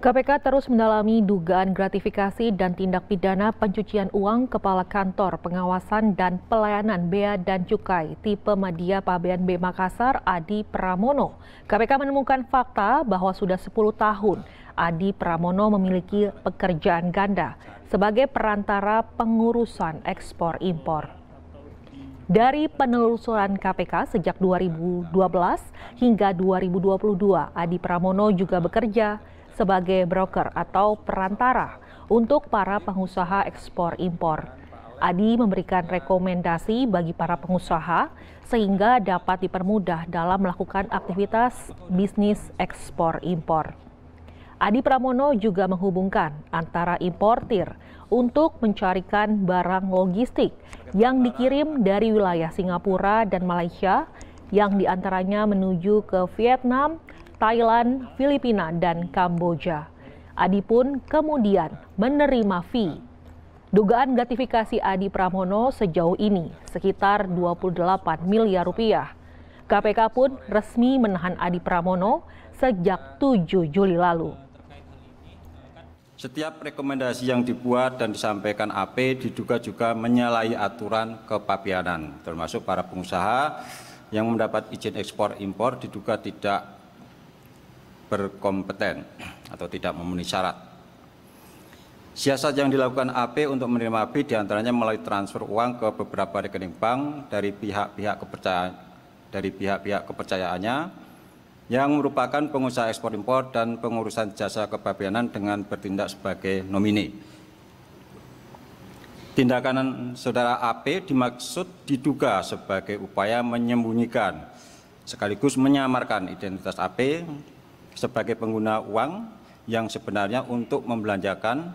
KPK terus mendalami dugaan gratifikasi dan tindak pidana pencucian uang Kepala Kantor Pengawasan dan Pelayanan Bea dan Cukai tipe Media Pabean B Makassar Adi Pramono. KPK menemukan fakta bahwa sudah 10 tahun Adi Pramono memiliki pekerjaan ganda sebagai perantara pengurusan ekspor impor. Dari penelusuran KPK sejak 2012 hingga 2022, Adi Pramono juga bekerja sebagai broker atau perantara untuk para pengusaha ekspor impor. Adi memberikan rekomendasi bagi para pengusaha sehingga dapat dipermudah dalam melakukan aktivitas bisnis ekspor impor. Adi Pramono juga menghubungkan antara importir untuk mencarikan barang logistik yang dikirim dari wilayah Singapura dan Malaysia yang diantaranya menuju ke Vietnam, Thailand, Filipina, dan Kamboja. Adi pun kemudian menerima fee. Dugaan gratifikasi Adi Pramono sejauh ini sekitar 28 miliar rupiah. KPK pun resmi menahan Adi Pramono sejak 7 Juli lalu. Setiap rekomendasi yang dibuat dan disampaikan AP diduga juga menyalahi aturan kepabianan, termasuk para pengusaha yang mendapat izin ekspor impor diduga tidak berkompeten atau tidak memenuhi syarat. Siasat yang dilakukan AP untuk menerima AP diantaranya melalui transfer uang ke beberapa rekening bank dari pihak-pihak kepercayaan dari pihak-pihak kepercayaannya yang merupakan pengusaha ekspor impor dan pengurusan jasa kepabeanan dengan bertindak sebagai nomini. Tindakan saudara AP dimaksud diduga sebagai upaya menyembunyikan sekaligus menyamarkan identitas AP sebagai pengguna uang yang sebenarnya untuk membelanjakan,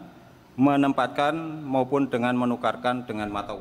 menempatkan maupun dengan menukarkan dengan mata uang.